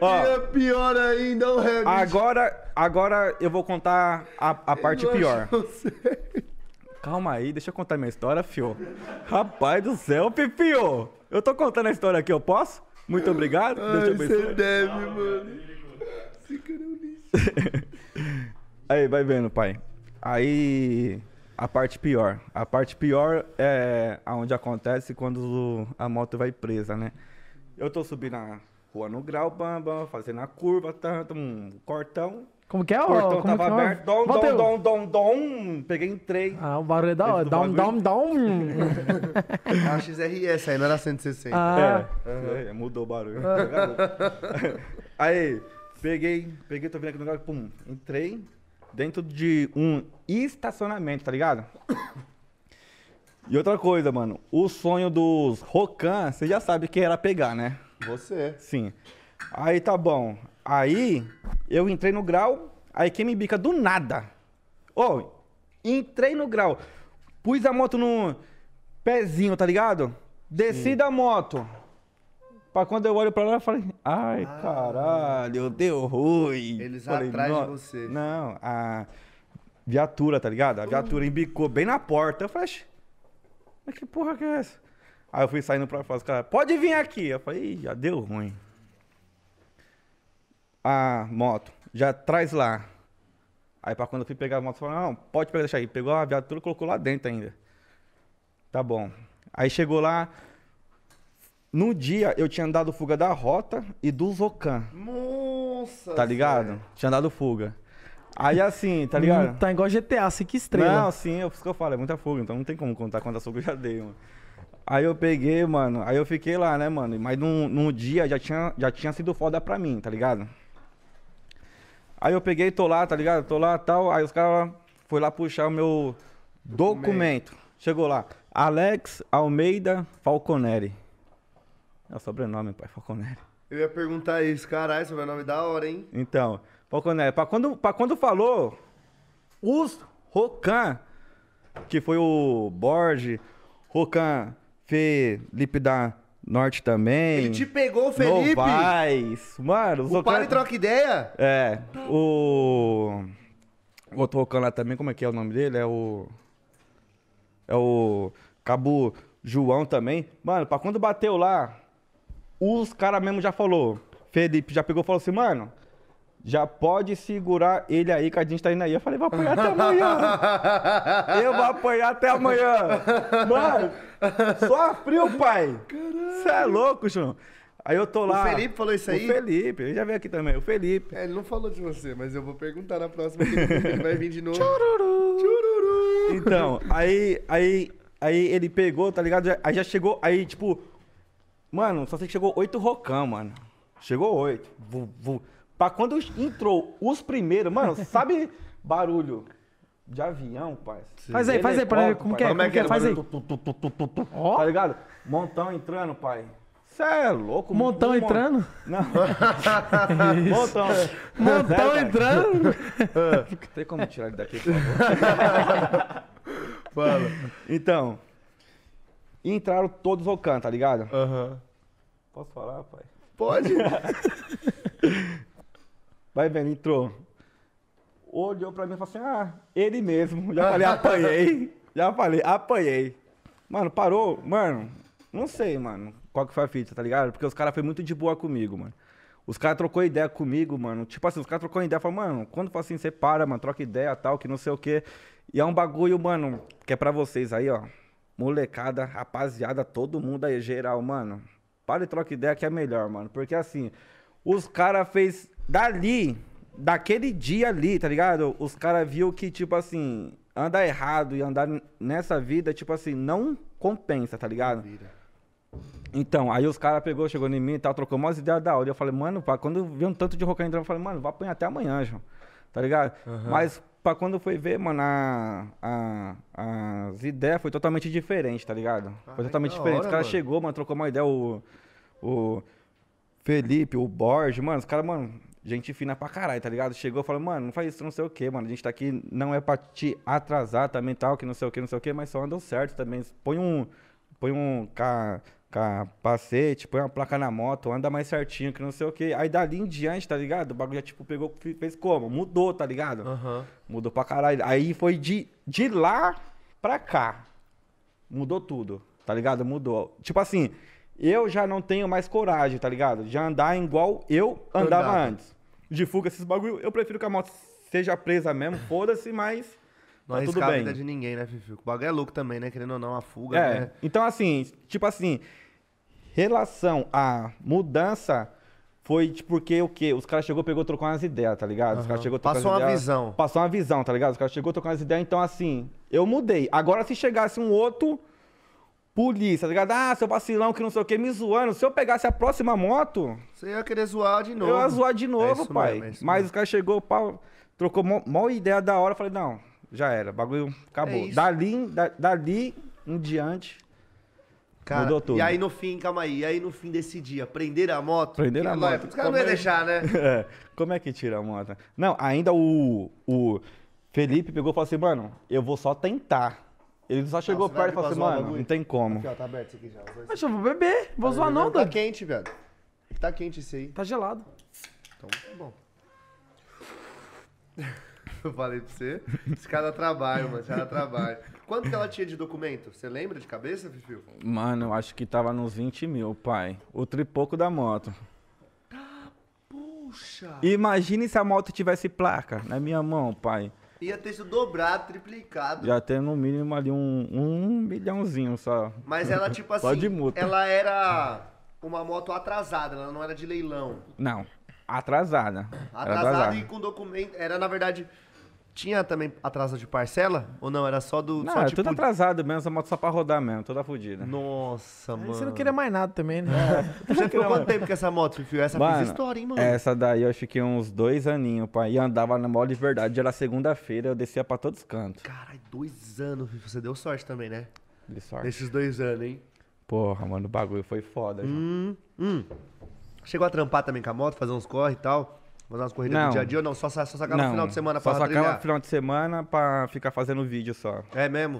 Ó, e é pior ainda o Rabbit. Agora, agora eu vou contar a, a parte pior. Calma aí, deixa eu contar minha história, fio. Rapaz do céu, Pipio! Eu tô contando a história aqui, eu posso? Muito obrigado. Ai, deixa eu pensar. Você deve, mano. Esse cara é um lixo. aí, vai vendo, pai. Aí, a parte pior. A parte pior é aonde acontece quando a moto vai presa, né? Eu tô subindo a, Rua no grau, bam, bam, fazendo a curva, tanto, um cortão. Como que é, o cortão como tava aberto, dom, dom, dom, dom, dom, peguei, entrei. Ah, o barulho é da hora, dom, dom, dom. A XRS aí, não era 160. Ah. É, é mudou o barulho. Ah. aí, peguei, peguei, tô vindo aqui no negócio, pum, entrei dentro de um estacionamento, tá ligado? E outra coisa, mano, o sonho dos Rocan, você já sabe que era pegar, né? Você. Sim. Aí tá bom. Aí eu entrei no grau, aí quem me bica do nada. Ô, oh, entrei no grau. Pus a moto no pezinho, tá ligado? Desci Sim. da moto. Pra quando eu olho pra lá, eu falei, ai, ah, caralho, deu ruim. Eles falei, atrás de você. Não, a viatura, tá ligado? A viatura embicou bem na porta. Eu falei, mas que porra que é essa? Aí eu fui saindo pra fora, os caras, pode vir aqui. Eu falei, já deu ruim. A moto, já traz lá. Aí pra quando eu fui pegar a moto, falaram, não, pode pegar, deixa aí. Pegou a viatura e colocou lá dentro ainda. Tá bom. Aí chegou lá, no dia eu tinha andado fuga da rota e do Zocan. Nossa! Tá ligado? Tinha andado fuga. Aí assim, tá hum, ligado? tá igual GTA, que estranho. Não, sim, é isso que eu falo, é muita fuga, então não tem como contar quantas fugas eu já dei, mano. Aí eu peguei, mano. Aí eu fiquei lá, né, mano? Mas num, num dia já tinha, já tinha sido foda pra mim, tá ligado? Aí eu peguei, tô lá, tá ligado? Tô lá tal. Aí os caras foi lá puxar o meu documento. documento. Chegou lá. Alex Almeida Falconeri. É o sobrenome, pai, Falconeri. Eu ia perguntar isso, caralho, sobrenome da hora, hein? Então, Falconeri, pra quando, pra quando falou os Rocan, que foi o Borges, Rocan, Felipe da Norte também. Ele te pegou, Felipe? Novaes. Mano, os O Para e Troca Ideia? É. O. O Tocando lá também, como é que é o nome dele? É o. É o. Cabo João também. Mano, pra quando bateu lá, os caras mesmo já falou. Felipe já pegou e falou assim, mano, já pode segurar ele aí, que a gente tá indo aí. Eu falei, vou apanhar até amanhã. eu vou apanhar até amanhã. Mano, só frio, pai. Você é louco, João. Aí eu tô lá. O Felipe falou isso aí? O Felipe, ele já veio aqui também, o Felipe. É, ele não falou de você, mas eu vou perguntar na próxima ele vai vir de novo. Tchururu. Tchururu. Então, aí, aí, aí ele pegou, tá ligado? Aí já chegou, aí tipo. Mano, só sei que chegou oito rocão, mano. Chegou oito. Vu, vu. Pra quando entrou os primeiros, mano, sabe barulho de avião, pai? Faz aí, faz aí pra ver como que é. Como é que é? Faz aí. Tá ligado? Montão entrando, pai. Você é louco, Montão entrando? Não. montão. Montão entrando? Tem como tirar ele daqui, por favor? Fala. Então. Entraram todos ao canto, tá ligado? Aham. Posso falar, pai? Pode. Vai vendo, entrou. Olhou pra mim e falou assim: ah, ele mesmo. Já falei, apanhei. Já falei, apanhei. Mano, parou. Mano, não sei, mano, qual que foi a fita, tá ligado? Porque os caras foi muito de boa comigo, mano. Os caras trocou ideia comigo, mano. Tipo assim, os caras trocou ideia, falou, mano, quando assim, você para, mano, troca ideia, tal, que não sei o quê. E é um bagulho, mano, que é pra vocês aí, ó. Molecada, rapaziada, todo mundo aí, geral, mano. Para e troca ideia que é melhor, mano. Porque assim, os cara fez dali, daquele dia ali, tá ligado? Os cara viu que tipo assim, andar errado e andar nessa vida, tipo assim, não compensa, tá ligado? Então, aí os cara pegou, chegou em mim e tal, trocou umas ideias da hora. E eu falei, mano, pá, quando vi um tanto de and entrando, eu falei, mano, vai apanhar até amanhã, João. Tá ligado? Uhum. Mas pra quando foi ver, mano, a, a, as ideias foi totalmente diferente, tá ligado? Foi ah, totalmente diferente. Hora, o cara mano. chegou, mano, trocou uma ideia, o. o Felipe, o Borges, mano, os caras, mano, gente fina pra caralho, tá ligado? Chegou e falou, mano, não faz isso, não sei o que, mano. A gente tá aqui, não é pra te atrasar também, tal, que não sei o que, não sei o que, mas só andam certo também. Põe um. Põe um. Ca, capacete, põe uma placa na moto, anda mais certinho, que não sei o que. Aí dali em diante, tá ligado? O bagulho já, tipo, pegou, fez como? Mudou, tá ligado? Uhum. Mudou pra caralho. Aí foi de, de lá pra cá. Mudou tudo, tá ligado? Mudou. Tipo assim, eu já não tenho mais coragem, tá ligado? De andar igual eu andava, antes. De fuga, esses bagulho, eu prefiro que a moto seja presa mesmo, foda-se, mas não tá tudo bem. a vida de ninguém, né, Fifi? O bagulho é louco também, né? Querendo ou não, a fuga. É. Né? Então, assim, tipo assim, relação à mudança foi tipo, porque o quê? Os caras chegou, pegou, trocou umas ideias, tá ligado? Os caras chegou, trocou Passou uma ideias, visão. Passou uma visão, tá ligado? Os caras chegou, trocou umas ideias, então assim, eu mudei. Agora se chegasse um outro polícia, tá ligado? Ah, seu vacilão que não sei o que, me zoando. Se eu pegasse a próxima moto. Você ia querer zoar de novo. Eu ia zoar de é novo, é pai. Mesmo, é Mas o cara chegou, pau, trocou mó, mó, ideia da hora. Falei, não, já era, bagulho acabou. É dali, dali em diante. Cara, mudou tudo. E aí no fim, calma aí, e aí no fim desse dia, prender a moto? Prender a moto. Os caras não iam é deixar, né? É, como é que tira a moto? Não, ainda o, o Felipe pegou e falou assim, mano, eu vou só tentar. Ele só chegou perto e falou assim, mano, não tem como. Aqui, ó, tá aberto isso aqui já. Mas eu vou beber, vou tá zoar não, Tá quente, velho. Tá quente isso aí. Tá gelado. Então, tá bom. Eu falei pra você, esse cara trabalho, mano, esse cara trabalha. Quanto que ela tinha de documento? Você lembra de cabeça, Fifi? Mano, eu acho que tava nos 20 mil, pai. O tripoco da moto. Tá, puxa. Imagine se a moto tivesse placa na minha mão, pai. Ia ter sido dobrado, triplicado. Já tem no mínimo ali um, um milhãozinho só. Mas ela, tipo assim, multa. ela era uma moto atrasada, ela não era de leilão. Não, atrasada. Atrasada, atrasada. e com documento. Era, na verdade, tinha também atraso de parcela? Ou não? Era só do. Não, só, é tipo... tudo atrasado mesmo, a moto só pra rodar mesmo, toda fodida. Nossa, mano. Você não queria mais nada também, né? É. Você ficou quanto tempo com essa moto, filho? Essa mano, fez história, hein, mano? Essa daí eu fiquei uns dois aninhos, pai. E andava na moto de verdade. Era segunda-feira, eu descia pra todos os cantos. Caralho, dois anos, filho. Você deu sorte também, né? De sorte. Nesses dois anos, hein? Porra, mano, o bagulho foi foda. Hum, já. hum. Chegou a trampar também com a moto, fazer uns corre e tal? Mas umas corridas não. do dia a dia ou não? Só, só sacar no final de semana pra fazer Só sacar no final de semana pra ficar fazendo vídeo só. É mesmo?